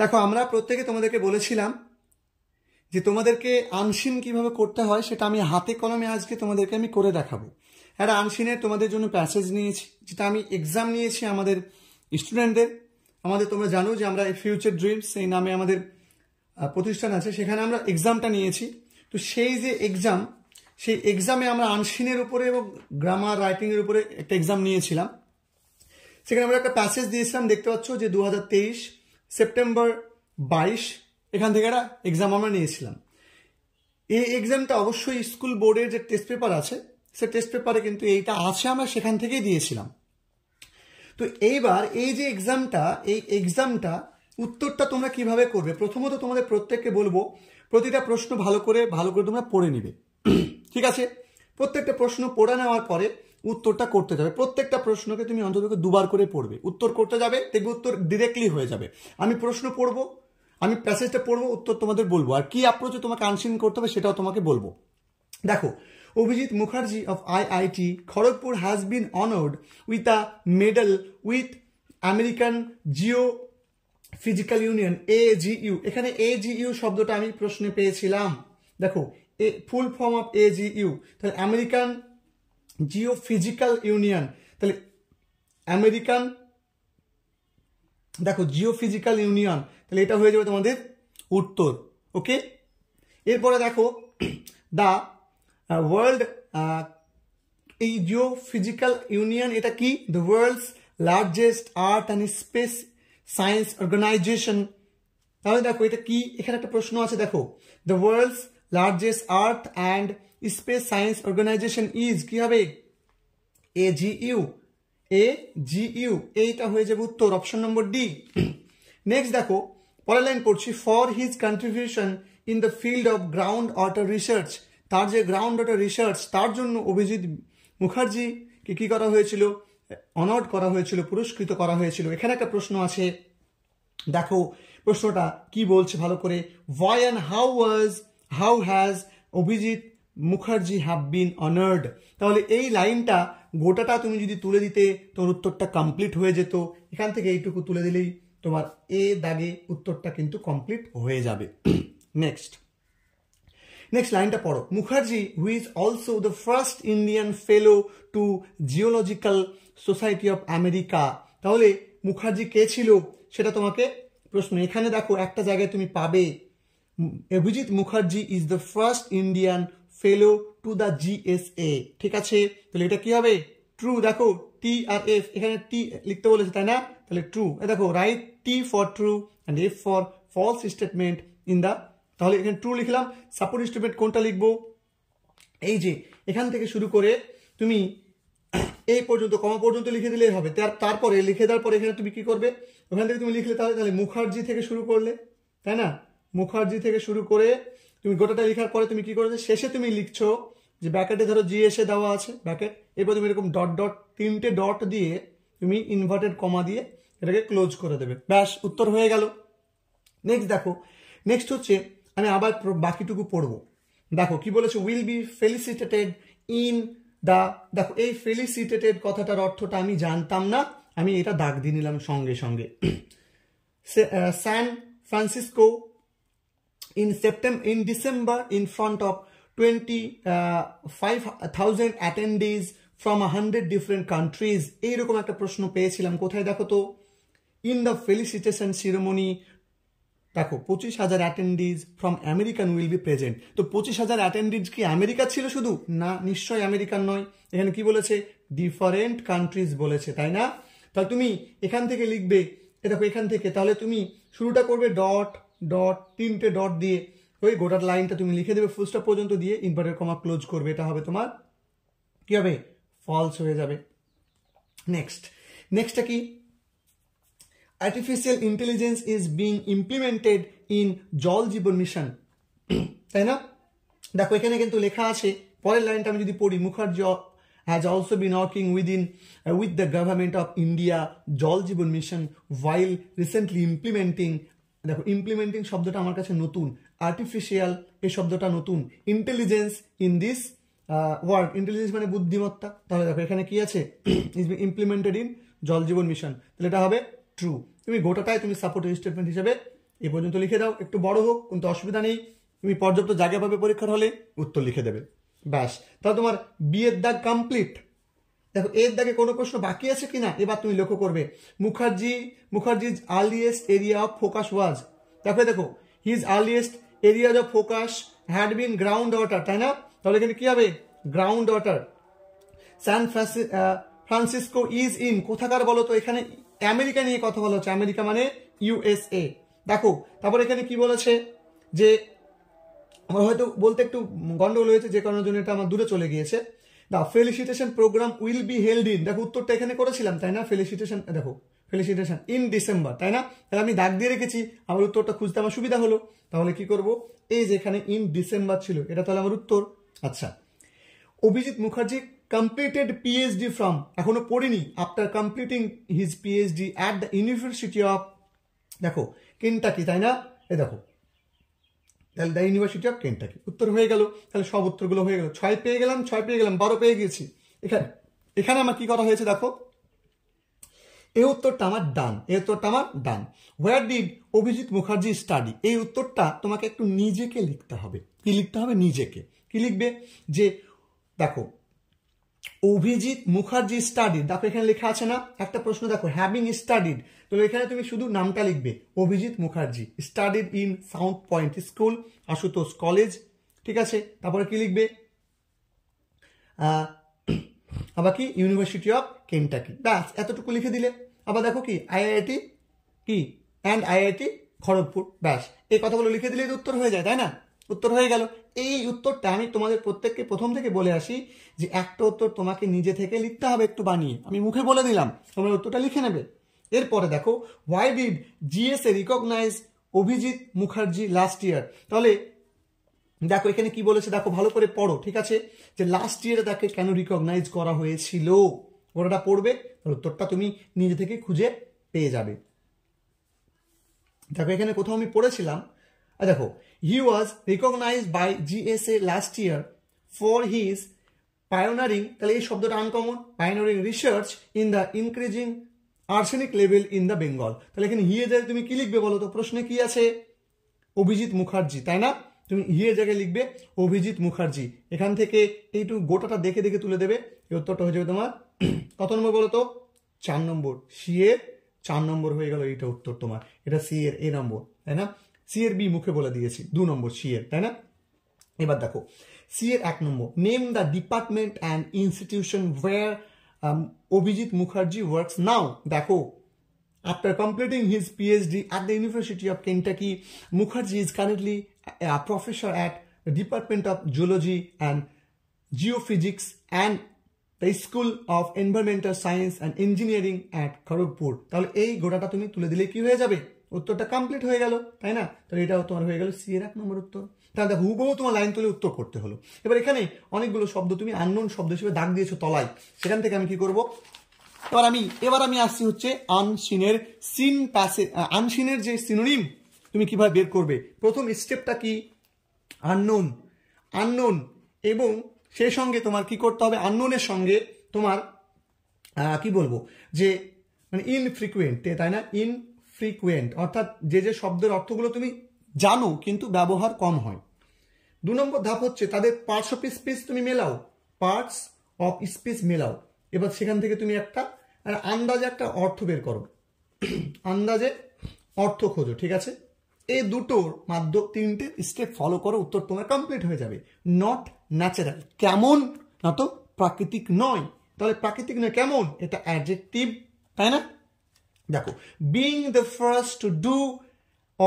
দেখো আমরা প্রত্যেকে তোমাদেরকে বলেছিলাম যে তোমাদেরকে আনসিন কিভাবে করতে হয় সেটা আমি হাতে কলমে আজকে তোমাদেরকে আমি করে দেখাবো একটা আনসিনের তোমাদের জন্য প্যাসেজ নিয়েছি যেটা আমি এক্সাম নিয়েছি আমাদের স্টুডেন্টদের আমাদের তোমরা জানো যে আমরা ফিউচার ড্রিমস এই নামে আমাদের প্রতিষ্ঠান আছে সেখানে আমরা এক্সামটা নিয়েছি তো সেই যে এক্সাম সেই এক্সামে আমরা আনসিনের উপরে এবং গ্রামার রাইটিংয়ের উপরে একটা এক্সাম নিয়েছিলাম সেখানে আমরা একটা প্যাসেজ দিয়েছিলাম দেখতে পাচ্ছ যে দু হাজার তেইশ সেপ্টেম্বর বাইশ এখান থেকে একটা এক্সাম আমরা নিয়েছিলাম এই এক্সামটা অবশ্যই স্কুল বোর্ডের যে টেস্ট পেপার আছে সে টেস্ট পেপারে কিন্তু এইটা আছে আমরা সেখান থেকেই দিয়েছিলাম তো এইবার এই যে এক্সামটা এই এক্সামটা উত্তরটা তোমরা কিভাবে করবে প্রথমত তোমাদের প্রত্যেককে বলবো প্রতিটা প্রশ্ন ভালো করে ভালো করে তোমরা পড়ে নিবে ঠিক আছে প্রত্যেকটা প্রশ্ন পড়ে নেওয়ার পরে উত্তরটা করতে যাবে প্রত্যেকটা প্রশ্নকে তুমি অন্তত দুবার করে পড়বে উত্তর করতে যাবে দেখবে উত্তর ডিরেক্টলি হয়ে যাবে আমি প্রশ্ন পড়বো আমি প্যাসেজটা পড়বো উত্তর তোমাদের বলবো আর কি অ্যাপ্রোচে তোমাকে আনসিন করতে হবে সেটাও তোমাকে বলবো দেখো Abhijit Mukherjee of Obhijit Kharagpur has been honoured with a medal with American geophysical union A G U এখানে ইউ শব্দটা আমি প্রশ্নে পেয়েছিলাম দেখো a full form of U তাহলে আমেরিকান জিও ফিজিক্যাল ইউনিয়ন তাহলে আমেরিকান দেখো জিও ফিজিক্যাল ইউনিয়ন তাহলে এটা হয়ে যাবে তোমাদের উত্তর ওকে এরপরে দেখো দা ওয়ার্ল্ড এই জিও ফিজিক্যাল ইউনিয়ন এটা কি the world's largest art and space science organisation তাহলে দেখো এটা কি এখানে একটা প্রশ্ন আছে দেখো the world's largest earth and space science organisation is কি হবে এ G U A G you এইটা হয়ে যাবে উত্তর অপশন নম্বর ডি নেক্সট দেখো পরের লাইন পড়ছি for his contribution in the field of ground water research তার যে গ্রাউন্ড ওয়াটার রিসার্চ তার জন্য অভিজিৎ মুখার্জি কে কী করা হয়েছিল অনার্ড করা হয়েছিল পুরস্কৃত করা হয়েছিল এখানে একটা প্রশ্ন আছে দেখো প্রশ্নটা কি বলছে ভালো করে why and how was how has Abhijit Mukherjee have been honoured তাহলে এই লাইনটা গোটাটা তুমি যদি তুলে দিতে তোমার উত্তরটা কমপ্লিট হয়ে যেত এখান থেকে এইটুকু তুলে দিলেই তোমার এ দাগে উত্তরটা কিন্তু কমপ্লিট হয়ে যাবে নেক্সট নেক্সট লাইনটা পড়ো Mukherjee who's is also the first Indian fellow to geological society of America তাহলে মুখার্জি কে ছিল সেটা তোমাকে প্রশ্ন এখানে দেখো একটা জায়গায় তুমি পাবে Abhijit Mukherjee is the first Indian fellow to S GSA ঠিক আছে তাহলে এটা কি হবে ট্রু দেখো টি আর এফ এখানে টি লিখতে বলেছে তাই না তাহলে ট্রু দেখো write T for true and F for false statement in the তাহলে এখানে ট্রু লিখলাম সাপোর্ট স্টেটমেন্ট কোনটা লিখবো এই যে এখান থেকে শুরু করে তুমি এই পর্যন্ত কমা পর্যন্ত লিখে দিলেই হবে তারপরে লিখে দেওয়ার পরে এখানে তুমি কি করবে ওখান থেকে তুমি লিখলে তাহলে তাহলে মুখার্জি থেকে শুরু করলে তাই না মুখার্জি থেকে শুরু করে তুমি গোটাটা লেখার পরে তুমি কি করেছো শেষে তুমি লিখছো যে ব্যাকেটে ধরো জি এসে দেওয়া আছে ব্যাকেট এরপর তুমি এরকম ডট ডট তিনটে ডট দিয়ে তুমি ইনভার্টেড কমা দিয়ে এটাকে ক্লোজ করে দেবে ব্যাস উত্তর হয়ে গেল নেক্সট দেখো নেক্সট হচ্ছে আমি আবার বাকিটুকু পড়ব দেখো কি বলেছে will be felicitated in the দেখো এই ফেলিসিটেটেড কথাটার অর্থটা আমি জানতাম না আমি এটা দাগ দিয়ে নিলাম সঙ্গে সঙ্গে San Francisco in September, in December, in front of 25,000 uh, attendees from 100 different countries এইরকম একটা প্রশ্ন পেয়েছিলাম কোথায় দেখো তো ইন দ্য ফেলিসিটেশন সিরোমনি দেখো পঁচিশ হাজার attendees from American will be present তো পঁচিশ হাজার অ্যাটেন্ডিজ কি আমেরিকা ছিল শুধু না নিশ্চয়ই আমেরিকান নয় এখানে কি বলেছে ডিফারেন্ট কান্ট্রিজ বলেছে তাই না তাহলে তুমি এখান থেকে লিখবে দেখো এখান থেকে তাহলে তুমি শুরুটা করবে ডট ডট তিনটে ডট দিয়ে ওই গোটার লাইনটা তুমি লিখে দেবে ফুলস্টপ পর্যন্ত দিয়ে ইনভার্টার কমা ক্লোজ করবে এটা হবে তোমার কি হবে ফলস হয়ে যাবে নেক্সট নেক্সটটা কি artificial intelligence is being implemented in Jal Jeevan mission তাই না দেখো এখানে কিন্তু লেখা আছে পরের লাইনটা আমি যদি পড়ি Mukherjee has also been working with in with the government of India Jal Jeevan Mission while recently implementing দেখো ইমপ্লিমেন্টিং শব্দটা আমার কাছে নতুন আর্টিফিশিয়াল এই শব্দটা নতুন intelligence in this world intelligence মানে বুদ্ধিমত্তা তাহলে দেখো এখানে কি আছে is implemented in Jal Jeevan mission তাহলে এটা হবে ট্রু তুমি গোটাটাই তুমি সাপোর্টিভ স্টেটমেন্ট হিসেবে এ পর্যন্ত লিখে দাও একটু বড় হোক কিন্তু অসুবিধা নেই তুমি পর্যাপ্ত জায়গা পাবে পরীক্ষার হলে উত্তর লিখে দেবে ব্যাস তাহলে তোমার বিয়ের দাগ কমপ্লিট দেখো এর দাগে কোনো প্রশ্ন বাকি আছে কিনা এবার তুমি লক্ষ্য করবে Mukherjee Mukherjee earliest area of focus was তারপরে দেখো his earliest area of focus had been ground water তাই না তাহলে এখানে কি হবে ground water San Francisco is in কোথাকার বলো তো এখানে আমেরিকা নিয়ে কথা বলা হচ্ছে আমেরিকা মানে ইউএসএ দেখো তারপর এখানে কি বলেছে যে আমার হয়তো বলতে একটু গন্ডগোল হয়েছে যে কারণের জন্য এটা আমার দূরে চলে গিয়েছে the felicitation programme will be held in দেখো উত্তরটা এখানে করেছিলাম তাই না ফেলিসিটেশন দেখো ফেলিসিটেশন ইন ডিসেম্বর তাই না তাহলে আমি দাগ দিয়ে রেখেছি আমার উত্তরটা খুঁজতে আমার সুবিধা হলো তাহলে কি করব এই যেখানে ইন ডিসেম্বর ছিল এটা তাহলে আমার উত্তর আচ্ছা Abhijit Mukherjee completed PhD from এখনো পড়িনি after completing his PhD at the university of দেখো কি তাই না এ দেখো তাহলে দ্য ইউনিভার্সিটি অফ কেন্টাকি উত্তর হয়ে গেল তাহলে সব উত্তরগুলো হয়ে গেল ছয় পেয়ে গেলাম ছয় পেয়ে গেলাম বারো পেয়ে গেছি এখানে এখানে আমার কি করা হয়েছে দেখো এই উত্তরটা আমার ডান এই উত্তরটা আমার done where did Abhijit Mukherjee study এই উত্তরটা তোমাকে একটু নিজেকে লিখতে হবে কি লিখতে হবে নিজেকে কি লিখবে যে দেখো অভিজিৎ মুখার্জি স্টাডিড দেখো এখানে লেখা আছে না একটা প্রশ্ন দেখো হ্যাভিং স্টাডিড তো এখানে তুমি শুধু নামটা লিখবে Abhijit Mukherjee studied in South Point School Ashutosh College ঠিক আছে তারপরে কি লিখবে আবার কি ইউনিভার্সিটি অফ কেন্টাকি ব্যাস এতটুকু লিখে দিলে আবার দেখো কি আইআইটি কি অ্যান্ড আইআইটি খড়গপুর ব্যাস এই কথাগুলো লিখে দিলেই উত্তর হয়ে যায় তাই না উত্তর হয়ে গেল এই উত্তরটা আমি তোমাদের প্রত্যেককে প্রথম থেকে বলে আসি যে একটা উত্তর তোমাকে নিজে থেকে লিখতে হবে একটু বানিয়ে আমি মুখে বলে দিলাম তোমার উত্তরটা লিখে নেবে এরপরে দেখো why did GSA recognise Abhijit Mukherjee last year তাহলে দেখো এখানে কি বলেছে দেখো ভালো করে পড়ো ঠিক আছে যে লাস্ট ইয়ারে তাকে কেন রিকগনাইজ করা হয়েছিল ওটা পড়বে উত্তরটা তুমি নিজে থেকে খুঁজে পেয়ে যাবে দেখো এখানে কোথাও আমি পড়েছিলাম দেখো He was recognized by GSA last year for his pioneering তাহলে এই শব্দটা uncommon pioneering research in the increasing arsenic level in the Bengal তাহলে এখানে হিয়ে জায়গায় তুমি কি লিখবে বলো তো প্রশ্নে কি আছে অভিজিৎ মুখার্জি তাই না তুমি হিয়ে জায়গায় লিখবে অভিজিৎ মুখার্জি এখান থেকে এইটু গোটাটা দেখে দেখে তুলে দেবে এই উত্তরটা হয়ে যাবে তোমার কত নম্বর বলো তো চার নম্বর সি এর চার নম্বর হয়ে গেল এইটা উত্তর তোমার এটা সি এর এ নম্বর তাই না সি এর বি মুখে বলে দিয়েছি দু নম্বর সি এর তাই না এবার দেখো সি এর এক নম্বর name the department and institution where Abhijit Mukherjee works now দেখো After completing his PhD at the University of Kentucky, Mukherjee is currently a professor at the Department of Geology and Geophysics and the School of Environmental Science and Engineering at Kharagpur. তাহলে এই গোটাটা তুমি তুলে দিলে কি হয়ে যাবে উত্তরটা complete হয়ে গেল তাই না তাহলে এটাও তোমার হয়ে গেল সি এর এক নম্বর উত্তর তাহলে হুবহু তোমার লাইন তুলে উত্তর করতে হলো এবার এখানে অনেকগুলো শব্দ তুমি আননোন শব্দ হিসেবে দাগ দিয়েছো তলায় সেখান থেকে আমি কি করব এবার আমি এবার আমি আসছি হচ্ছে আনসিনের সিন প্যাসে আনসিনের যে সিনোনিম তুমি কিভাবে বের করবে প্রথম স্টেপটা কি আননোন আননোন এবং সেই সঙ্গে তোমার কি করতে হবে আননোনের সঙ্গে তোমার কি বলবো যে মানে ইনফ্রিকুয়েন্ট তাই না ইন ফ্রিকুয়েন্ট অর্থাৎ যে যে শব্দের অর্থগুলো তুমি জানো কিন্তু ব্যবহার কম হয় দু নম্বর ধাপ হচ্ছে তাদের পার্টস অফ স্পিচ তুমি মেলাও পার্টস অফ স্পিচ মেলাও এবার সেখান থেকে তুমি একটা আন্দাজে একটা অর্থ বের করো আন্দাজে অর্থ খোঁজো ঠিক আছে এই দুটোর মাধ্যম তিনটে স্টেপ ফলো করো উত্তর তোমার কমপ্লিট হয়ে যাবে নট ন্যাচারাল কেমন না তো প্রাকৃতিক নয় তাহলে প্রাকৃতিক নয় কেমন এটা অ্যাডজেক্টিভ তাই না দেখো being the first to do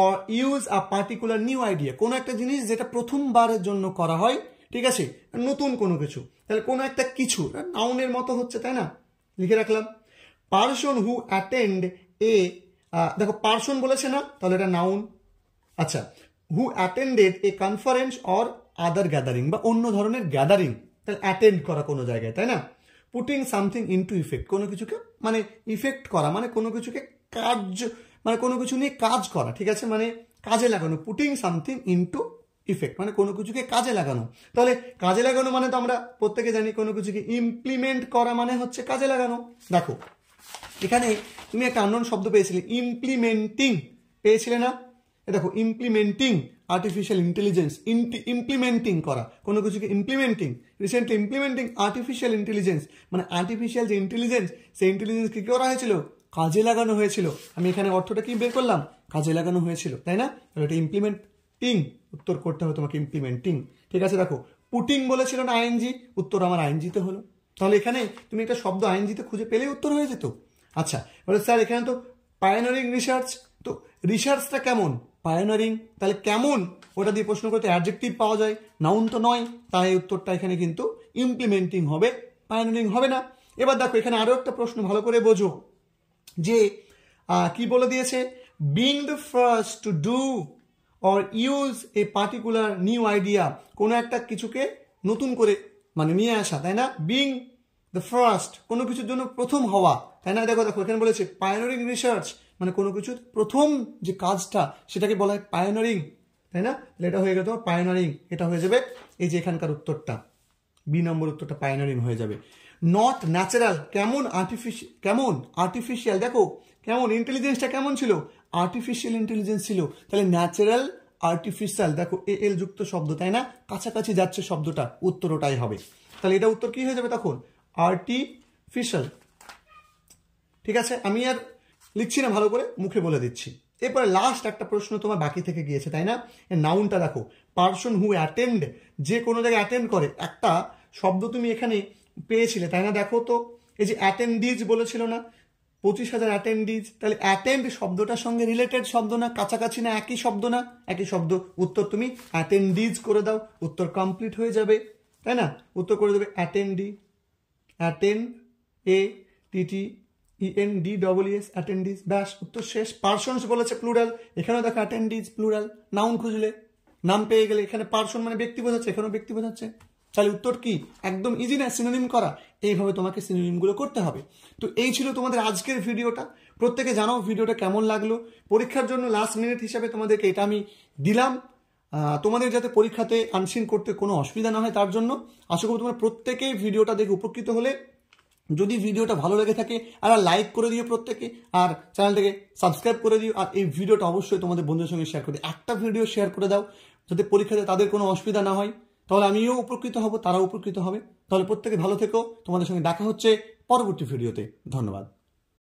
or use a particular new idea কোনো একটা জিনিস যেটা প্রথমবারের জন্য করা হয় ঠিক আছে নতুন কোনো কিছু তাহলে কোনো একটা কিছু নাউনের মতো হচ্ছে তাই না লিখে রাখলাম পার্সন হু অ্যাটেন্ড এ দেখো পার্সন বলেছে না তাহলে এটা নাউন আচ্ছা who attended a conference or other gathering বা অন্য ধরনের গ্যাদারিং তাহলে অ্যাটেন্ড করা কোনো জায়গায় তাই না putting something into effect কোনো কিছুকে মানে ইফেক্ট করা মানে কোনো কিছুকে কাজ মানে কোনো কিছু নিয়ে কাজ করা ঠিক আছে মানে কাজে লাগানো পুটিং সামথিং ইনটু ইফেক্ট মানে কোনো কিছুকে কাজে লাগানো তাহলে কাজে লাগানো মানে তো আমরা প্রত্যেকে জানি কোনো কিছুকে ইমপ্লিমেন্ট করা মানে হচ্ছে কাজে লাগানো দেখো এখানে তুমি একটা আন্দোলন শব্দ পেয়েছিলে ইমপ্লিমেন্টিং পেয়েছিলে না দেখো ইমপ্লিমেন্টিং আর্টিফিশিয়াল ইন্টেলিজেন্স ইমপ্লিমেন্টিং করা কোনো কিছুকে implementing recently implementing artificial intelligence মানে আর্টিফিশিয়াল যে ইন্টেলিজেন্স সেই ইন্টেলিজেন্সকে কী করা হয়েছিল কাজে লাগানো হয়েছিল আমি এখানে অর্থটা কি বের করলাম কাজে লাগানো হয়েছিল তাই না এটা ইমপ্লিমেন্টিং উত্তর করতে হবে তোমাকে ইমপ্লিমেন্টিং ঠিক আছে দেখো পুটিং বলেছিল না আইএনজি উত্তর আমার আইএনজিতে হলো তাহলে এখানে তুমি একটা শব্দ আইএনজিতে খুঁজে পেলে উত্তর হয়ে যেত আচ্ছা বলে স্যার এখানে তো পায়নারিং রিসার্চ তো রিসার্চটা কেমন পায়োনিয়ারিং তাহলে কেমন ওটা দিয়ে প্রশ্ন করতে অ্যাডজেক্টিভ পাওয়া যায় নাউন তো নয় তাই উত্তরটা এখানে কিন্তু ইমপ্লিমেন্টিং হবে পায়োনিয়ারিং হবে না এবার দেখো এখানে আরও একটা প্রশ্ন ভালো করে বোঝো যে কি বলে দিয়েছে being the first to do or use a particular new idea কোনো একটা কিছুকে নতুন করে মানে নিয়ে আসা তাই না বিং দ্য ফার্স্ট কোনো কিছুর জন্য প্রথম হওয়া তাই না দেখো দেখো এখানে বলেছে পায়োনিয়ারিং রিসার্চ মানে কোনো কিছুর প্রথম যে কাজটা সেটাকে বলা হয় পায়োনারিং তাই না তাহলে এটা হয়ে গেল তোমার পায়োনারিং এটা হয়ে যাবে এই যে এখানকার উত্তরটা বি নম্বর উত্তরটা পায়োনারিং হয়ে যাবে নট ন্যাচারাল কেমন আর্টিফিশিয়াল কেমন আর্টিফিশিয়াল দেখো কেমন ইন্টেলিজেন্সটা কেমন ছিল আর্টিফিশিয়াল ইন্টেলিজেন্স ছিল তাহলে ন্যাচারাল আর্টিফিশিয়াল দেখো এ এল যুক্ত শব্দ তাই না কাছাকাছি যাচ্ছে শব্দটা উত্তর ওটাই হবে তাহলে এটা উত্তর কি হয়ে যাবে তখন আর্টিফিশিয়াল ঠিক আছে আমি আর লিখছি না ভালো করে মুখে বলে দিচ্ছি এরপরে লাস্ট একটা প্রশ্ন তোমার বাকি থেকে গিয়েছে তাই না নাউনটা দেখো পার্সন হু অ্যাটেন্ড যে কোনো জায়গায় অ্যাটেন্ড করে একটা শব্দ তুমি এখানে পেয়েছিলে তাই না দেখো তো এই যে অ্যাটেন্ডিজ বলেছিল না পঁচিশ হাজার অ্যাটেন্ডিজ তাহলে অ্যাটেন্ড শব্দটার সঙ্গে রিলেটেড শব্দ না কাছাকাছি না একই শব্দ না একই শব্দ উত্তর তুমি অ্যাটেন্ডিজ করে দাও উত্তর কমপ্লিট হয়ে যাবে তাই না উত্তর করে দেবে attendee attend A T END WS attendees ব্যাস উত্তর শেষ পার্সনস বলেছে প্লুরাল এখানেও দেখো অ্যাটেন্ডিজ প্লুরাল নাউন খুঁজলে নাম পেয়ে গেলে এখানে পার্সন মানে ব্যক্তি বোঝাচ্ছে এখানেও ব্যক্তি বোঝাচ্ছে তাহলে উত্তর কি একদম ইজি না সিনোনিম করা এইভাবে তোমাকে সিনোনিমগুলো করতে হবে তো এই ছিল তোমাদের আজকের ভিডিওটা প্রত্যেকে জানাও ভিডিওটা কেমন লাগলো পরীক্ষার জন্য লাস্ট মিনিট হিসাবে তোমাদেরকে এটা আমি দিলাম তোমাদের যাতে পরীক্ষাতে আনসিন করতে কোনো অসুবিধা না হয় তার জন্য আশা করব তোমরা প্রত্যেকেই ভিডিওটা দেখে উপকৃত হলে যদি ভিডিওটা ভালো লেগে থাকে আর লাইক করে দিও প্রত্যেকে আর চ্যানেলটাকে সাবস্ক্রাইব করে দিও আর এই ভিডিওটা অবশ্যই তোমাদের বন্ধুদের সঙ্গে শেয়ার করে একটা ভিডিও শেয়ার করে দাও যাতে পরীক্ষাতে তাদের কোনো অসুবিধা না হয় তাহলে আমিও উপকৃত হব তারাও উপকৃত হবে তাহলে প্রত্যেকে ভালো থেকো তোমাদের সঙ্গে দেখা হচ্ছে পরবর্তী ভিডিওতে ধন্যবাদ